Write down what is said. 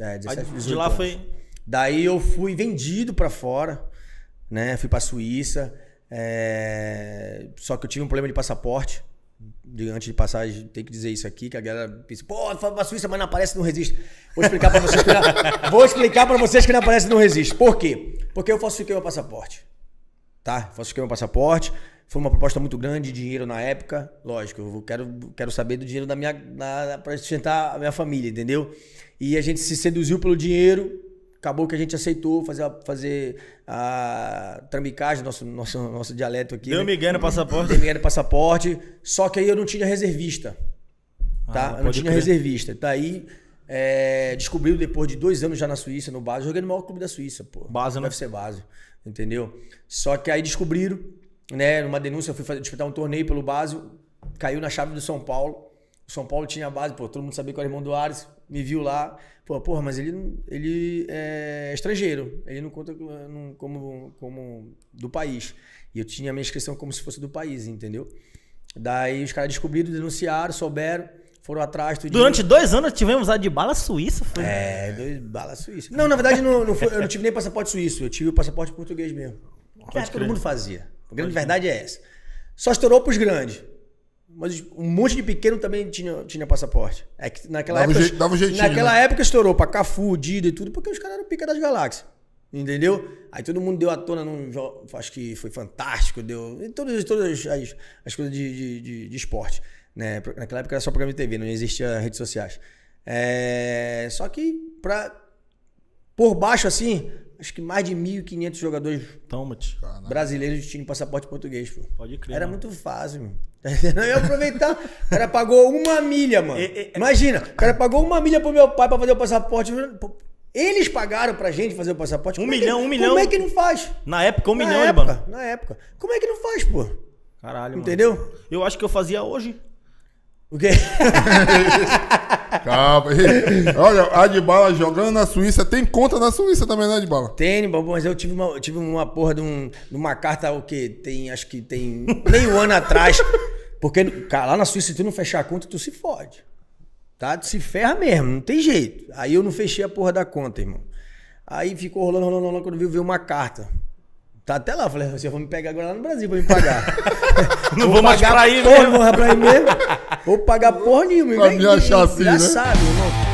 É, 17, De lá anos. foi. Daí eu fui vendido para fora, né? Fui para Suíça. É... Só que eu tive um problema de passaporte. antes de passar, tem que dizer isso aqui, que a galera pensa, pô, fala pra Suíça, mas não aparece, não resiste. Vou explicar para vocês que não, vou explicar para vocês que não aparece, não resiste. Por quê? Porque eu falsifiquei meu passaporte. Tá? Falsifiquei meu passaporte. Foi uma proposta muito grande de dinheiro na época. Lógico, eu quero, quero saber do dinheiro da minha. para sustentar a minha família, entendeu? E a gente se seduziu pelo dinheiro, acabou que a gente aceitou fazer a, fazer a tramicagem, nosso, nosso, nosso dialeto aqui. Deu né? migué no passaporte. Deu migué no passaporte. Só que aí eu não tinha reservista. Ah, tá? Ah, não eu não tinha crer. reservista. Daí é, descobriu depois de dois anos já na Suíça, no base. Joguei no maior clube da Suíça, pô. Base, né? ser base. Entendeu? Só que aí descobriram, né? Numa denúncia, eu fui fazer, disputar um torneio pelo base, caiu na chave do São Paulo. São Paulo tinha a base, pô, todo mundo sabia que era irmão do Ares, me viu lá. Pô, porra, mas ele, ele é estrangeiro, ele não conta como, como do país. E eu tinha a minha inscrição como se fosse do país, entendeu? Daí os caras descobriram, denunciaram, souberam, foram atrás. Durante dois anos tivemos a de bala suíça. Foi... É, dois bala suíça. Não, na verdade não, não foi, eu não tive nem passaporte suíço, eu tive o passaporte português mesmo. Que acho que todo mundo fazia. A grande Pode verdade é essa. Só estourou pros grandes. Mas um monte de pequeno também tinha, tinha passaporte. É que naquela dava época. dava um jeitinho, naquela né? época estourou pra Cafu, Dido e tudo, porque os caras eram pica das galáxias. Entendeu? Aí todo mundo deu à tona num jogo. Acho que foi fantástico, deu. Todas, todas as, as coisas de, de, de, de esporte. Né? Naquela época era só programa de TV, não existia redes sociais. É, só que pra, por baixo, assim, acho que mais de 1.500 jogadores brasileiros tinham passaporte português, pô. Pode crer. Era mano. muito fácil, mano. Tá eu ia aproveitar. O cara pagou uma milha, mano. E, e, Imagina, o cara pagou uma milha pro meu pai pra fazer o passaporte. Eles pagaram pra gente fazer o passaporte. Um como milhão, é que, um milhão. Como é que não faz? Na época, um na milhão, época, mano. Na época. Como é que não faz, pô? Caralho, Entendeu? Mano. Eu acho que eu fazia hoje. O quê? Calma. Olha, a de bala jogando na Suíça. Tem conta na Suíça também, né, de bala? Tem, mas eu tive uma, tive uma porra de, um, de uma carta, o quê? Tem, acho que tem meio ano atrás. Porque cara, lá na Suíça, se tu não fechar a conta, tu se fode. Tá? Tu se ferra mesmo, não tem jeito. Aí eu não fechei a porra da conta, irmão. Aí ficou rolando, rolando, rolando. Quando viu, veio uma carta. Tá até lá. Falei, você vai me pegar agora lá no Brasil pra me pagar. não vou, vou mais pra aí mesmo. vou pra aí mesmo. Vou pagar porra nenhuma. Pra me achar assim, já né? sabe, irmão.